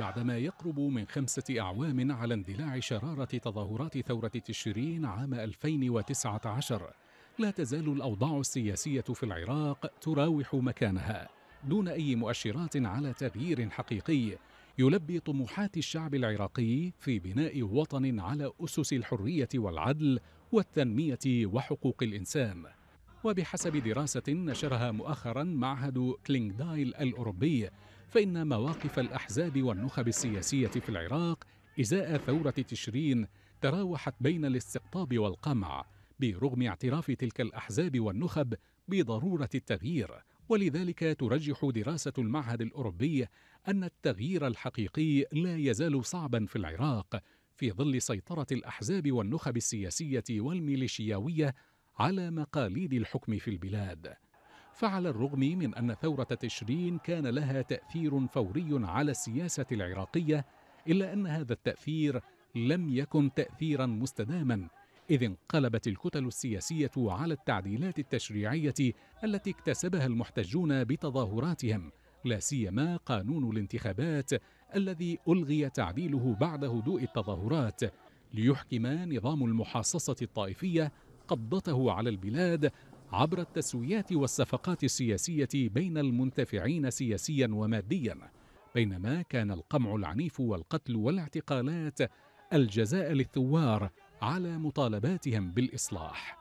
بعدما يقرب من خمسة أعوام على اندلاع شرارة تظاهرات ثورة تشرين عام 2019 لا تزال الأوضاع السياسية في العراق تراوح مكانها دون أي مؤشرات على تغيير حقيقي يلبي طموحات الشعب العراقي في بناء وطن على أسس الحرية والعدل والتنمية وحقوق الإنسان وبحسب دراسة نشرها مؤخرا معهد كلينغدايل الأوروبي فإن مواقف الأحزاب والنخب السياسية في العراق إزاء ثورة تشرين تراوحت بين الاستقطاب والقمع برغم اعتراف تلك الأحزاب والنخب بضرورة التغيير ولذلك ترجح دراسة المعهد الأوروبي أن التغيير الحقيقي لا يزال صعبا في العراق في ظل سيطرة الأحزاب والنخب السياسية والميليشياوية على مقاليد الحكم في البلاد فعلى الرغم من أن ثورة تشرين كان لها تأثير فوري على السياسة العراقية إلا أن هذا التأثير لم يكن تأثيرا مستداما إذ انقلبت الكتل السياسية على التعديلات التشريعية التي اكتسبها المحتجون بتظاهراتهم لا سيما قانون الانتخابات الذي ألغي تعديله بعد هدوء التظاهرات ليحكم نظام المحاصصة الطائفية قبضته على البلاد عبر التسويات والصفقات السياسية بين المنتفعين سياسيا وماديا بينما كان القمع العنيف والقتل والاعتقالات الجزاء للثوار على مطالباتهم بالإصلاح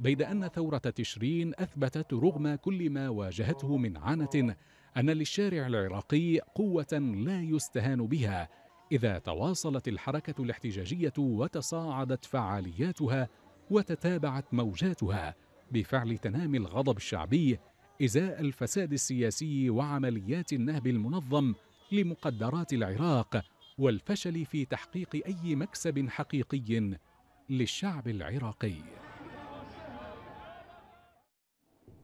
بيد أن ثورة تشرين أثبتت رغم كل ما واجهته من عنة أن للشارع العراقي قوة لا يستهان بها إذا تواصلت الحركة الاحتجاجية وتصاعدت فعالياتها وتتابعت موجاتها بفعل تنامي الغضب الشعبي ازاء الفساد السياسي وعمليات النهب المنظم لمقدرات العراق والفشل في تحقيق اي مكسب حقيقي للشعب العراقي